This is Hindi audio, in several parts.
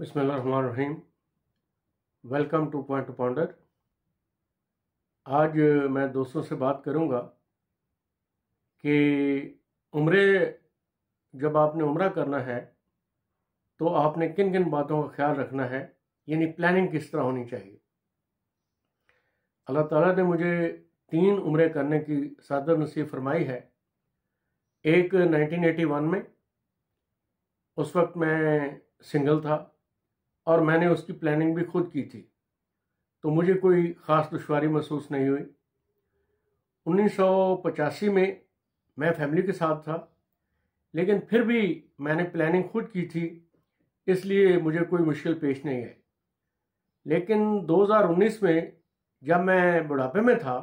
बिस्मिल्लाम वेलकम टू पॉइंट पाउंडर आज मैं दोस्तों से बात करूंगा कि उम्र जब आपने उम्र करना है तो आपने किन किन बातों का ख्याल रखना है यानी प्लानिंग किस तरह होनी चाहिए अल्लाह ताला ने मुझे तीन उम्र करने की सादर नसीब फरमाई है एक 1981 में उस वक्त मैं सिंगल था और मैंने उसकी प्लानिंग भी खुद की थी तो मुझे कोई ख़ास दुशारी महसूस नहीं हुई 1985 में मैं फैमिली के साथ था लेकिन फिर भी मैंने प्लानिंग खुद की थी इसलिए मुझे कोई मुश्किल पेश नहीं आई लेकिन 2019 में जब मैं बुढ़ापे में था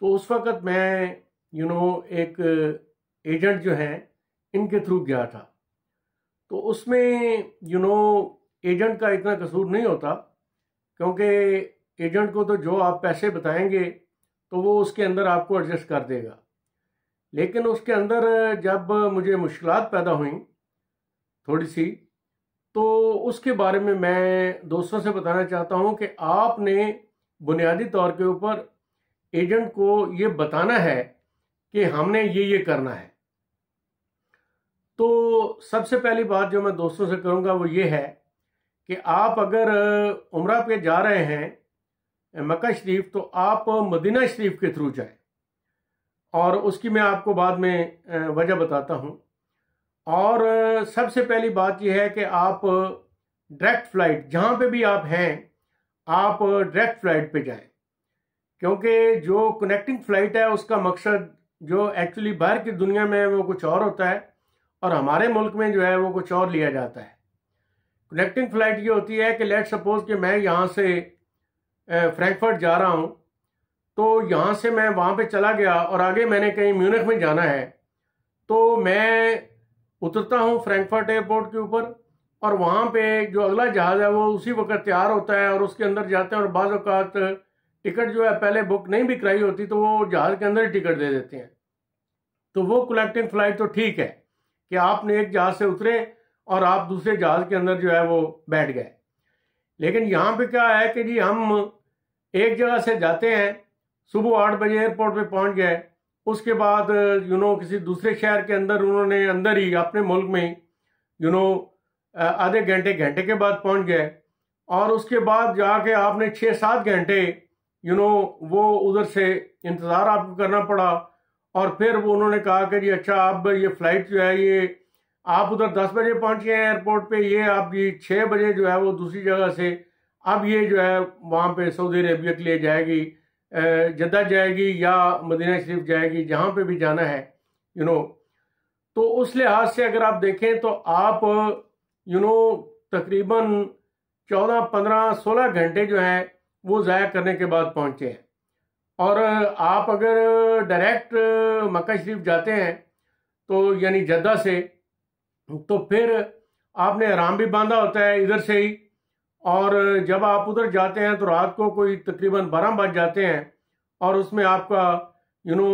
तो उस वक़्त मैं यू you नो know, एक एजेंट जो हैं इनके थ्रू गया था तो उसमें यू नो एजेंट का इतना कसूर नहीं होता क्योंकि एजेंट को तो जो आप पैसे बताएंगे तो वो उसके अंदर आपको एडजस्ट कर देगा लेकिन उसके अंदर जब मुझे मुश्किल पैदा हुई थोड़ी सी तो उसके बारे में मैं दोस्तों से बताना चाहता हूँ कि आपने बुनियादी तौर के ऊपर एजेंट को ये बताना है कि हमने ये ये करना है तो सबसे पहली बात जो मैं दोस्तों से करूँगा वो ये है कि आप अगर उम्र पे जा रहे हैं मक्का शरीफ तो आप मदीना शरीफ के थ्रू जाए और उसकी मैं आपको बाद में वजह बताता हूँ और सबसे पहली बात यह है कि आप डायरेक्ट फ्लाइट जहाँ पे भी आप हैं आप डायरेक्ट फ्लाइट पे जाएं क्योंकि जो कनेक्टिंग फ्लाइट है उसका मकसद जो एक्चुअली बाहर की दुनिया में है वो कुछ और होता है और हमारे मुल्क में जो है वो कुछ और लिया जाता है कनेक्टिंग फ्लाइट ये होती है कि लेट सपोज कि मैं यहाँ से फ्रैंकफर्ट जा रहा हूँ तो यहाँ से मैं वहाँ पे चला गया और आगे मैंने कहीं म्यूनिख में जाना है तो मैं उतरता हूँ फ्रैंकफर्ट एयरपोर्ट के ऊपर और वहाँ पे जो अगला जहाज़ है वो उसी वक्त तैयार होता है और उसके अंदर जाते हैं और बाज़ अवत टिकट जो है पहले बुक नहीं भी कराई होती तो वो जहाज़ के अंदर ही टिकट दे देते हैं तो वो कलेक्टिंग फ़्लाइट तो ठीक है कि आपने एक जहाज़ से उतरे और आप दूसरे जहाज के अंदर जो है वो बैठ गए लेकिन यहाँ पे क्या है कि जी हम एक जगह से जाते हैं सुबह आठ बजे एयरपोर्ट पे पहुँच गए उसके बाद यू नो किसी दूसरे शहर के अंदर उन्होंने अंदर ही अपने मुल्क में यू नो आधे घंटे घंटे के बाद पहुँच गए और उसके बाद जाके आपने छः सात घंटे यू नो वो उधर से इंतज़ार आपको करना पड़ा और फिर वो उन्होंने कहा कि जी अच्छा अब ये फ़्लाइट जो है ये आप उधर दस बजे पहुंच गए हैं एयरपोर्ट पे ये आपकी छः बजे जो है वो दूसरी जगह से अब ये जो है वहाँ पे सऊदी अरेबिया के लिए जाएगी जद्दा जाएगी या मदीना शरीफ जाएगी जहाँ पे भी जाना है यू नो तो उस लिहाज से अगर आप देखें तो आप यू नो तकरीबन चौदह पंद्रह सोलह घंटे जो हैं वो ज़ाया करने के बाद पहुँचे हैं और आप अगर डायरेक्ट मक्का शरीफ जाते हैं तो यानी जद्दा से तो फिर आपने आराम भी बांधा होता है इधर से ही और जब आप उधर जाते हैं तो रात को कोई तकरीबन बारह बज जाते हैं और उसमें आपका यू नो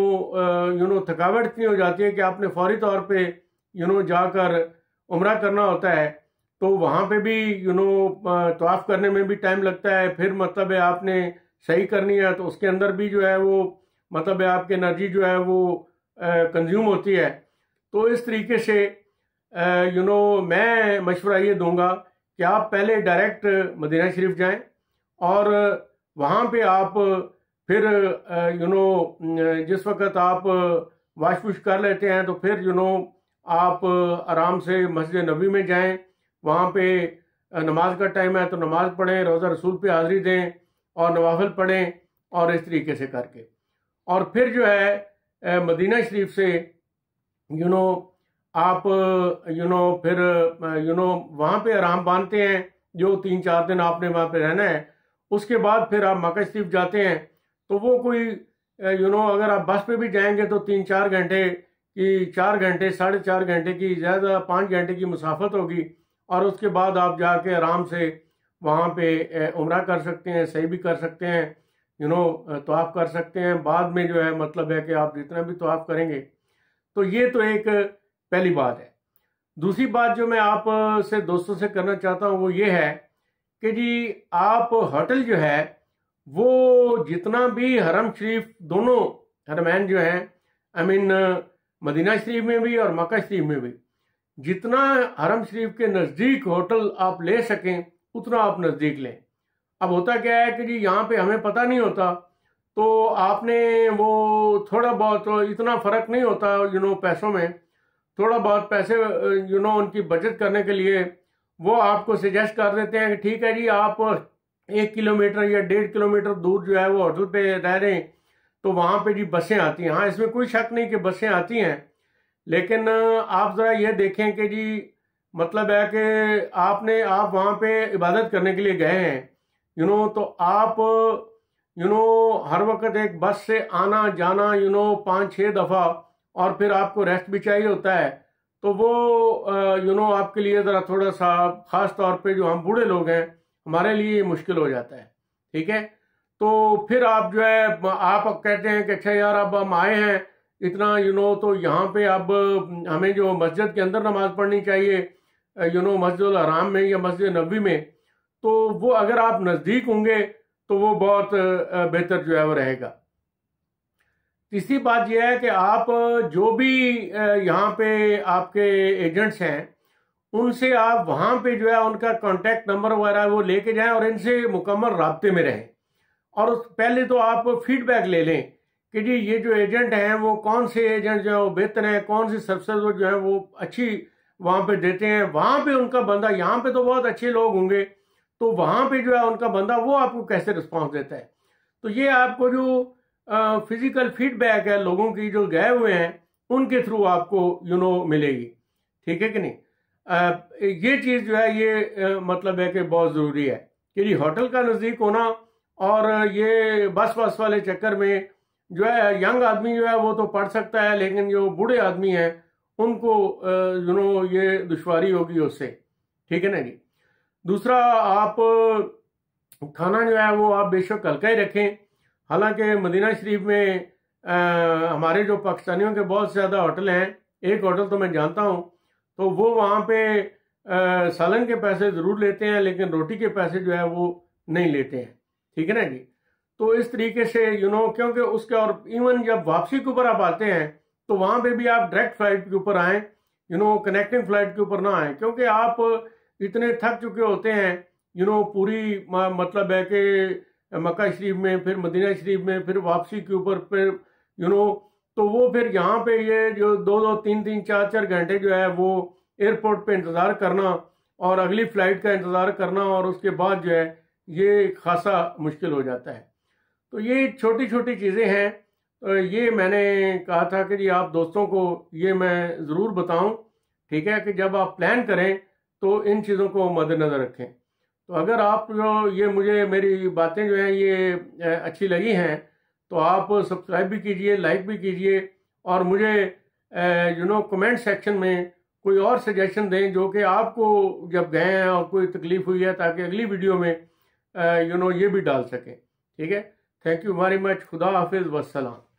यू नो थकावट इतनी हो जाती है कि आपने फौरी तौर पे यू नो जाकर उम्र करना होता है तो वहाँ पे भी यू नो तवाफ़ करने में भी टाइम लगता है फिर मतलब है आपने सही करनी है तो उसके अंदर भी जो है वो मतलब है आपकी एनर्जी जो है वो कंज्यूम होती है तो इस तरीके से यू uh, नो मैं मशवरा ये दूंगा कि आप पहले डायरेक्ट मदीना शरीफ जाएं और uh, वहाँ पे आप uh, फिर यू नो जिस वक्त आप वाश वुश कर लेते हैं तो फिर यू नो आप आराम से मस्जिद नबी में जाएं वहाँ पे नमाज का टाइम है तो नमाज पढ़ें रोज़ा रसूल पे हाज़री दें और नवाफिल पढ़ें और इस तरीके से करके और फिर जो है मदीना शरीफ से यू नो आप यू नो फिर यू नो वहाँ पे आराम बांधते हैं जो तीन चार दिन आपने वहाँ पे रहना है उसके बाद फिर आप मक्का शरीफ जाते हैं तो वो कोई यू नो अगर आप बस पे भी जाएंगे तो तीन चार घंटे की चार घंटे साढ़े चार घंटे की ज़्यादा पाँच घंटे की मुसाफत होगी और उसके बाद आप जाके आराम से वहाँ पे उम्र कर सकते हैं सही भी कर सकते हैं यू नो तो आप कर सकते हैं बाद में जो है मतलब है कि आप जितना भी तो आप करेंगे तो ये तो एक पहली बात है दूसरी बात जो मैं आप से दोस्तों से करना चाहता हूँ वो ये है कि जी आप होटल जो है वो जितना भी हरम शरीफ दोनों हरमैन जो हैं आई मीन मदीना शरीफ में भी और मक्का शरीफ में भी जितना हरम शरीफ के नज़दीक होटल आप ले सकें उतना आप नज़दीक लें अब होता क्या है कि जी यहाँ पे हमें पता नहीं होता तो आपने वो थोड़ा बहुत इतना फ़र्क नहीं होता यू नो पैसों में थोड़ा बहुत पैसे यू नो उनकी बचत करने के लिए वो आपको सजेस्ट कर देते हैं कि ठीक है जी आप एक किलोमीटर या डेढ़ किलोमीटर दूर जो है वो होटल पे रह रहे हैं तो वहाँ पे जी बसें आती हैं हाँ इसमें कोई शक नहीं कि बसें आती हैं लेकिन आप ज़रा ये देखें कि जी मतलब है कि आपने आप वहाँ पे इबादत करने के लिए गए हैं यू नो तो आप यू नो हर वक्त एक बस से आना जाना यू नो पाँच छः दफ़ा और फिर आपको रेस्ट भी चाहिए होता है तो वो यू नो आपके लिए ज़रा थोड़ा सा ख़ास तौर पे जो हम बूढ़े लोग हैं हमारे लिए मुश्किल हो जाता है ठीक है तो फिर आप जो है आप कहते हैं कि अच्छा यार अब हम आए हैं इतना यू नो तो यहाँ पे अब हमें जो मस्जिद के अंदर नमाज पढ़नी चाहिए यू नो मस्जिद आराम में या मस्जिद नबी में तो वो अगर आप नज़दीक होंगे तो वो बहुत बेहतर जो है वो रहेगा तीसरी बात यह है कि आप जो भी यहाँ पे आपके एजेंट्स हैं उनसे आप वहाँ पे जो है उनका कॉन्टेक्ट नंबर वगैरह वो लेके जाएं और इनसे मुकम्मल रबते में रहें और उस पहले तो आप फीडबैक ले लें कि जी ये जो एजेंट हैं वो कौन से एजेंट जो है वो बेहतर हैं कौन सी सर्विसेज वो जो है वो अच्छी वहाँ पे देते हैं वहाँ पे उनका बंदा यहाँ पे तो बहुत अच्छे लोग होंगे तो वहाँ पे जो है उनका बंदा वो आपको कैसे रिस्पॉन्स देता है तो ये आपको जो फिजिकल फीडबैक है लोगों की जो गए हुए हैं उनके थ्रू आपको यू नो मिलेगी ठीक है कि नहीं ये चीज़ जो है ये मतलब है कि बहुत ज़रूरी है कि जी होटल का नज़दीक होना और ये बस बस वाले चक्कर में जो है यंग आदमी जो है वो तो पढ़ सकता है लेकिन जो बूढ़े आदमी हैं उनको यू नो ये दुशारी होगी उससे ठीक है ना जी दूसरा आप खाना जो है वो आप बेशक हल्का ही रखें हालांकि मदीना शरीफ में आ, हमारे जो पाकिस्तानियों के बहुत ज़्यादा होटल हैं एक होटल तो मैं जानता हूँ तो वो वहाँ पे आ, सालन के पैसे ज़रूर लेते हैं लेकिन रोटी के पैसे जो है वो नहीं लेते हैं ठीक है ना जी तो इस तरीके से यू नो क्योंकि उसके और इवन जब वापसी के ऊपर आप आते हैं तो वहाँ पे भी आप डायरेक्ट फ्लाइट के ऊपर आएँ यू नो कनेक्टिंग फ्लाइट के ऊपर ना आए क्योंकि आप इतने थक चुके होते हैं यू नो पूरी मतलब है कि मक्का शरीफ में फिर मदीना शरीफ में फिर वापसी के ऊपर फिर यू नो तो वो फिर यहाँ पे ये जो दो दो तीन तीन चार चार घंटे जो है वो एयरपोर्ट पे इंतज़ार करना और अगली फ्लाइट का इंतज़ार करना और उसके बाद जो है ये खासा मुश्किल हो जाता है तो ये छोटी छोटी चीज़ें हैं तो ये मैंने कहा था कि जी आप दोस्तों को ये मैं ज़रूर बताऊँ ठीक है कि जब आप प्लान करें तो इन चीज़ों को मद्देनज़र रखें तो अगर आप जो ये मुझे मेरी बातें जो हैं ये अच्छी लगी हैं तो आप सब्सक्राइब भी कीजिए लाइक भी कीजिए और मुझे यू नो कमेंट सेक्शन में कोई और सजेशन दें जो कि आपको जब गए हैं और कोई तकलीफ हुई है ताकि अगली वीडियो में यू नो ये भी डाल सकें ठीक है थैंक यू वेरी मच खुदा हाफिज़ वसलाम